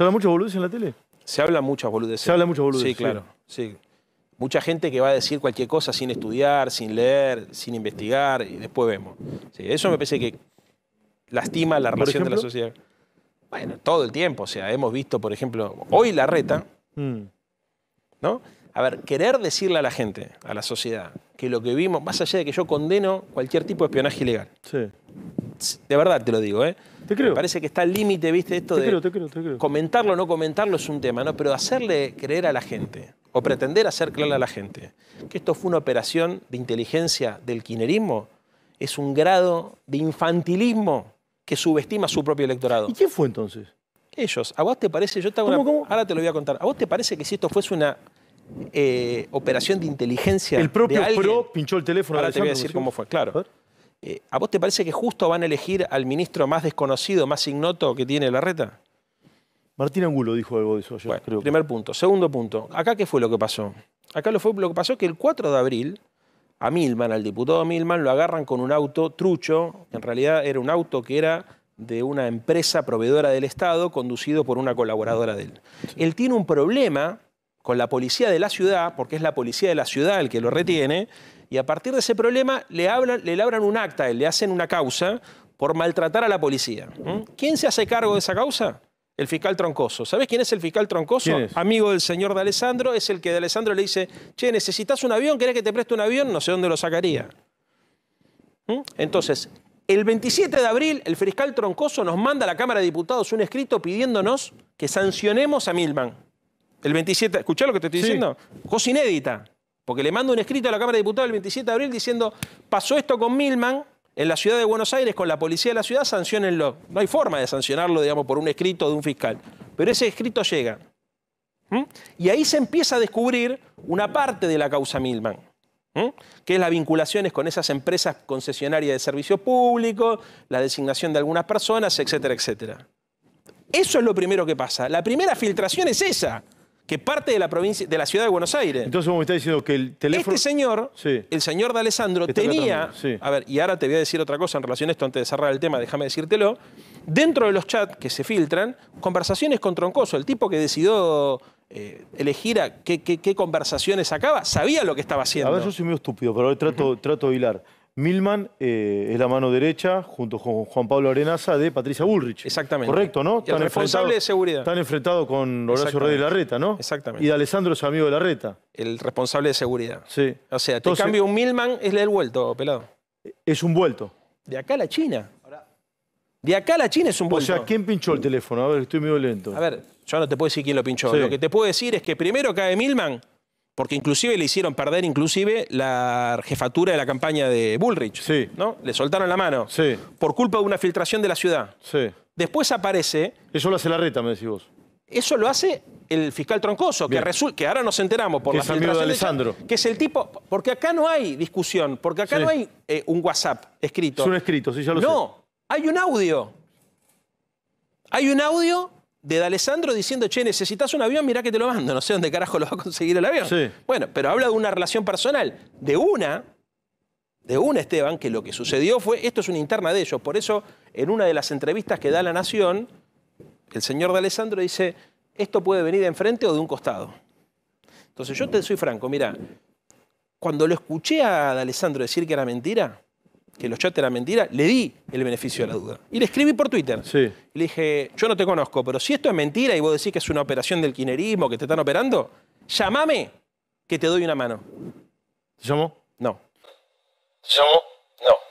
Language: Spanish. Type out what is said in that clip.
¿Se habla mucho boludeces en la tele? Se habla muchas boludeces. Se habla mucho boludeces. Sí, claro. Sí. Mucha gente que va a decir cualquier cosa sin estudiar, sin leer, sin investigar, y después vemos. eso me parece que lastima la relación de la sociedad. Bueno, todo el tiempo. O sea, hemos visto, por ejemplo, hoy la reta, mm. ¿no? A ver, querer decirle a la gente, a la sociedad, que lo que vimos, más allá de que yo condeno cualquier tipo de espionaje ilegal. Sí de verdad te lo digo, ¿eh? Te creo. parece que está al límite, ¿viste? Esto de comentarlo o no comentarlo es un tema, ¿no? Pero hacerle creer a la gente, o pretender hacer creer a la gente, que esto fue una operación de inteligencia del kinerismo, es un grado de infantilismo que subestima a su propio electorado. ¿Y quién fue entonces? Ellos. ¿A vos te parece? Yo Ahora te lo voy a contar. ¿A vos te parece que si esto fuese una eh, operación de inteligencia. El propio Pro pinchó el teléfono. Ahora te voy a decir cómo fue, claro. Eh, ¿A vos te parece que justo van a elegir al ministro más desconocido, más ignoto que tiene la reta? Martín Angulo dijo algo de eso ayer, Primer punto. Segundo punto. ¿Acá qué fue lo que pasó? Acá lo, que pasó que el 4 de abril a Milman, al diputado Milman, lo agarran con un auto trucho, en realidad era un auto que era de una empresa proveedora del Estado, conducido por una colaboradora de él. Él tiene un problema con la policía de la ciudad, porque es la policía de la ciudad el que lo retiene, y a partir de ese problema le, hablan, le labran un acta, le hacen una causa por maltratar a la policía. ¿Quién se hace cargo de esa causa? El fiscal Troncoso. ¿Sabés quién es el fiscal Troncoso? Amigo del señor de Alessandro, es el que de Alessandro le dice, che, necesitas un avión, ¿querés que te preste un avión? No sé dónde lo sacaría. ¿Mm? Entonces, el 27 de abril, el fiscal Troncoso nos manda a la Cámara de Diputados un escrito pidiéndonos que sancionemos a Milman. El 27, escuchá lo que te estoy diciendo. Cosa inédita. Porque le mando un escrito a la Cámara de Diputados el 27 de abril diciendo, pasó esto con Milman en la ciudad de Buenos Aires, con la policía de la ciudad, sancionenlo. No hay forma de sancionarlo, digamos, por un escrito de un fiscal. Pero ese escrito llega. ¿Mm? Y ahí se empieza a descubrir una parte de la causa Milman. ¿Mm? que es las vinculaciones con esas empresas concesionarias de servicio público, la designación de algunas personas, etcétera, etcétera. Eso es lo primero que pasa. La primera filtración es esa que parte de la provincia, de la ciudad de Buenos Aires. Entonces vos me está diciendo que el teléfono. Este señor, el señor de Alessandro, tenía. A ver, y ahora te voy a decir otra cosa en relación a esto antes de cerrar el tema, déjame decírtelo. Dentro de los chats que se filtran, conversaciones con Troncoso, el tipo que decidió eh, elegir a qué, conversaciones sacaba, sabía lo que estaba haciendo. A ver, yo soy muy estúpido, pero trato, trato de hilar. Milman eh, es la mano derecha, junto con Juan Pablo Arenaza, de Patricia Bullrich. Exactamente. Correcto, ¿no? Y el responsable de seguridad. Están enfrentados con Horacio Rey de la Reta, ¿no? Exactamente. Y de Alessandro es amigo de la Reta. El responsable de seguridad. Sí. O sea, en cambio un Milman, es el vuelto, pelado. Es un vuelto. De acá a la China. De acá a la China es un vuelto. O sea, ¿quién pinchó el teléfono? A ver, estoy muy lento. A ver, yo no te puedo decir quién lo pinchó. Lo que te puedo decir es que primero cae Milman, porque inclusive le hicieron perder inclusive la jefatura de la campaña de Bullrich. Sí. ¿no? Le soltaron la mano. Sí. Por culpa de una filtración de la ciudad. Sí. Después aparece... Eso lo hace la reta, me decís vos. Eso lo hace el fiscal Troncoso, que, que, ahora nos enteramos por que la es de Alessandro. que es el tipo... Porque acá no hay discusión, porque acá no hay eh, un WhatsApp escrito. Es un escrito, sí, ya lo sé. No, hay un audio. Hay un audio de D'Alessandro diciendo, che, necesitas un avión, mirá que te lo mando, no sé dónde carajo lo va a conseguir el avión. Bueno, pero habla de una relación personal, de una, de una Esteban, que lo que sucedió fue, esto es una interna de ellos, por eso en una de las entrevistas que da La Nación, el señor Alessandro dice, esto puede venir de enfrente o de un costado. Entonces yo te soy franco, mira, cuando lo escuché a D'Alessandro decir que era mentira, que los chats eran mentira, le di el beneficio de la duda. Y le escribí por Twitter. Sí. le dije, yo no te conozco, pero si esto es mentira y vos decís que es una operación del quinerismo, que te están operando, llámame, que te doy una mano. ¿Te llamó? No. ¿Te llamó? No.